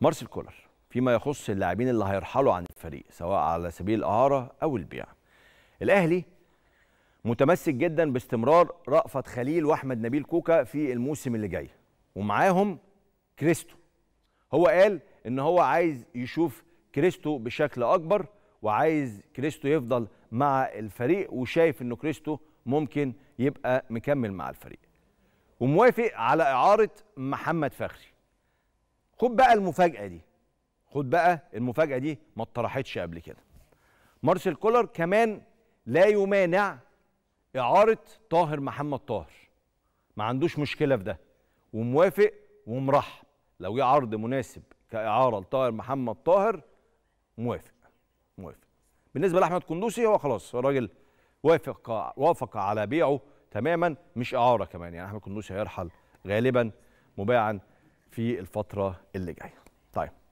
مارسيل كولر فيما يخص اللاعبين اللي هيرحلوا عن الفريق سواء على سبيل الاعاره او البيع الاهلي متمسك جدا باستمرار رأفت خليل واحمد نبيل كوكا في الموسم اللي جاي ومعاهم كريستو هو قال ان هو عايز يشوف كريستو بشكل اكبر وعايز كريستو يفضل مع الفريق وشايف انه كريستو ممكن يبقى مكمل مع الفريق وموافق على اعاره محمد فخري خد بقى المفاجأة دي خد بقى المفاجأة دي ما اتطرحتش قبل كده مارسيل كولر كمان لا يمانع إعارة طاهر محمد طاهر ما عندوش مشكلة في ده وموافق ومرحب لو جه عرض مناسب كإعارة لطاهر محمد طاهر موافق موافق بالنسبة لأحمد قندوسي هو خلاص الراجل وافق وافق على بيعه تماما مش إعارة كمان يعني أحمد قندوسي هيرحل غالبا مباعا في الفتره اللي جايه طيب